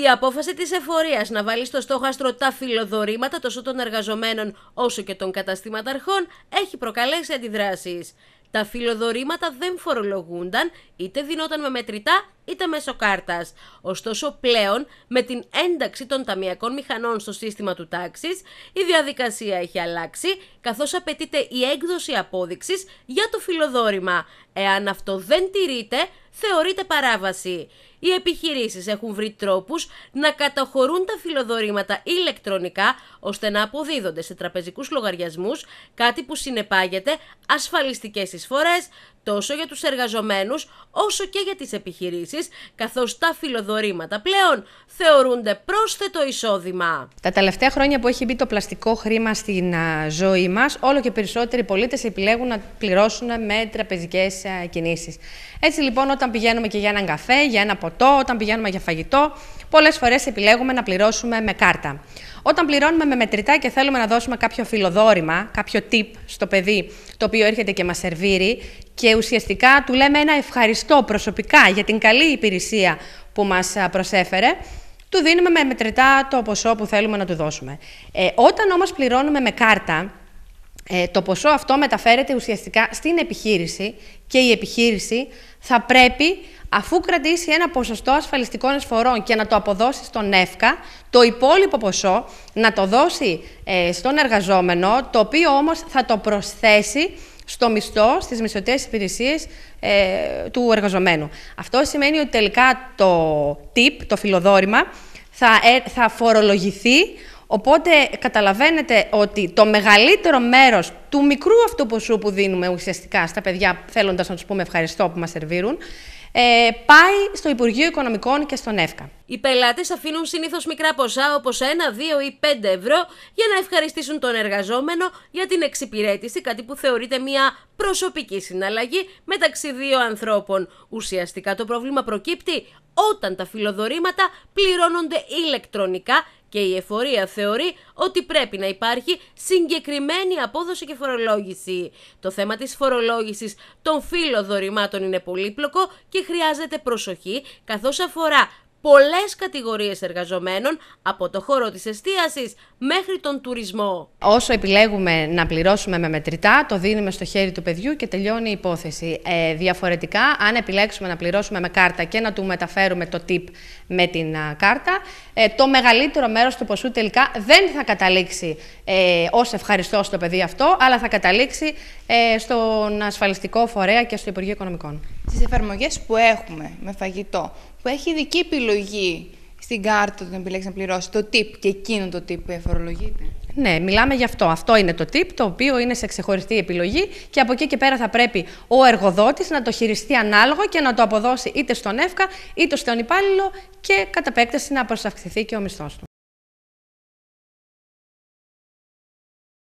Η απόφαση της εφορίας να βάλει στο στόχαστρο τα φιλοδορήματα τόσο των εργαζομένων όσο και των καταστηματαρχών έχει προκαλέσει αντιδράσεις. Τα φιλοδορήματα δεν φορολογούνταν, είτε δινόταν με μετρητά είτε μέσω κάρτας. Ωστόσο, πλέον, με την ένταξη των ταμιακών μηχανών στο σύστημα του τάξης, η διαδικασία έχει αλλάξει, καθώς απαιτείται η έκδοση απόδειξης για το φιλοδόρημα. Εάν αυτό δεν τηρείται, θεωρείται παράβαση. Οι επιχειρήσεις έχουν βρει τρόπους να καταχωρούν τα φιλοδορήματα ηλεκτρονικά ώστε να αποδίδονται σε τραπεζικούς λογαριασμούς, κάτι που συνεπάγεται ασφαλιστικές εισφορές τόσο για τους εργαζομένους όσο και για τις επιχειρήσεις, καθώς τα φιλοδορήματα πλέον θεωρούνται πρόσθετο εισόδημα. Τα τελευταία χρόνια που έχει μπει το πλαστικό χρήμα στην ζωή μας, όλο και περισσότεροι πολίτες επιλέγουν να πληρώσουν με τραπεζικές κινήσεις. Έτσι λοιπόν όταν πηγαίνουμε και για έναν καφέ, για ένα όταν πηγαίνουμε για φαγητό, πολλές φορές επιλέγουμε να πληρώσουμε με κάρτα. Όταν πληρώνουμε με μετρητά και θέλουμε να δώσουμε κάποιο φιλοδόρημα, κάποιο tip στο παιδί το οποίο έρχεται και μας σερβίρει και ουσιαστικά του λέμε ένα ευχαριστώ προσωπικά για την καλή υπηρεσία που μας προσέφερε, του δίνουμε με μετρητά το ποσό που θέλουμε να του δώσουμε. Ε, όταν όμως πληρώνουμε με κάρτα, ε, το ποσό αυτό μεταφέρεται ουσιαστικά στην επιχείρηση και η επιχείρηση θα πρέπει, αφού κρατήσει ένα ποσοστό ασφαλιστικών εισφορών και να το αποδώσει στον ΕΦΚΑ, το υπόλοιπο ποσό να το δώσει ε, στον εργαζόμενο, το οποίο όμως θα το προσθέσει στο μισθό, στις μισθωτές υπηρεσίες ε, του εργαζομένου. Αυτό σημαίνει ότι τελικά το ΤΥΠ, το φιλοδόρημα, θα, ε, θα φορολογηθεί Οπότε καταλαβαίνετε ότι το μεγαλύτερο μέρος του μικρού αυτού ποσού που δίνουμε ουσιαστικά στα παιδιά, θέλοντας να τους πούμε ευχαριστώ που μας σερβίρουν, ε, πάει στο Υπουργείο Οικονομικών και στον ΕΦΚΑ. Οι πελάτες αφήνουν συνήθως μικρά ποσά όπως 1, 2 ή 5 ευρώ για να ευχαριστήσουν τον εργαζόμενο για την εξυπηρέτηση, κάτι που θεωρείται μια προσωπική συναλλαγή μεταξύ δύο ανθρώπων. Ουσιαστικά το πρόβλημα προκύπτει όταν τα φιλοδορήματα πληρώνονται ηλεκτρονικά και η εφορία θεωρεί ότι πρέπει να υπάρχει συγκεκριμένη απόδοση και φορολόγηση. Το θέμα της φορολόγησης των φύλων δωρημάτων είναι πολύπλοκο και χρειάζεται προσοχή καθώς αφορά πολλές κατηγορίες εργαζομένων, από το χώρο της εστίασης μέχρι τον τουρισμό. Όσο επιλέγουμε να πληρώσουμε με μετρητά, το δίνουμε στο χέρι του παιδιού και τελειώνει η υπόθεση. Ε, διαφορετικά, αν επιλέξουμε να πληρώσουμε με κάρτα και να του μεταφέρουμε το tip με την κάρτα, ε, το μεγαλύτερο μέρος του ποσού τελικά δεν θα καταλήξει ε, ως ευχαριστώ στο παιδί αυτό, αλλά θα καταλήξει ε, στον ασφαλιστικό φορέα και στο Υπουργείο Οικονομικών στις εφαρμογές που έχουμε με φαγητό, που έχει ειδική επιλογή στην κάρτα του να επιλέξει να πληρώσεις το tip και εκείνο το tip που εφορολογείται. Ναι, μιλάμε γι' αυτό. Αυτό είναι το tip, το οποίο είναι σε ξεχωριστή επιλογή και από εκεί και πέρα θα πρέπει ο εργοδότης να το χειριστεί ανάλογα και να το αποδώσει είτε στον ΕΦΚΑ είτε στον υπάλληλο και κατά επέκταση να προσαυξηθεί και ο μισθός του.